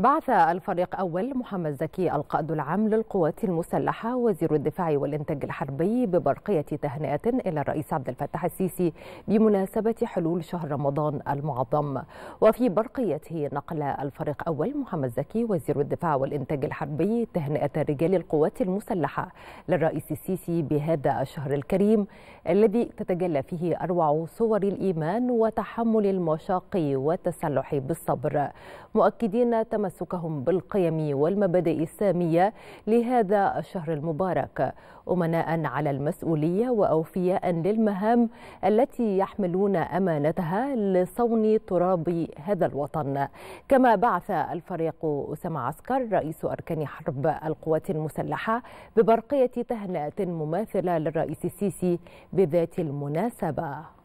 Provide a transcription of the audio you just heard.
بعث الفريق أول محمد زكي القائد العام للقوات المسلحة وزير الدفاع والإنتاج الحربي ببرقية تهنئة إلى الرئيس عبد الفتاح السيسي بمناسبة حلول شهر رمضان المعظم وفي برقيته نقل الفريق أول محمد زكي وزير الدفاع والإنتاج الحربي تهنئة رجال القوات المسلحة للرئيس السيسي بهذا الشهر الكريم الذي تتجلى فيه أروع صور الإيمان وتحمل المشاق والتسلح بالصبر مؤكدين تم تمسكهم بالقيم والمبادئ السامية لهذا الشهر المبارك أمناء على المسؤولية وأوفياء للمهام التي يحملون أمانتها لصون تراب هذا الوطن كما بعث الفريق أسامة عسكر رئيس أركان حرب القوات المسلحة ببرقية تهنئة مماثلة للرئيس السيسي بذات المناسبة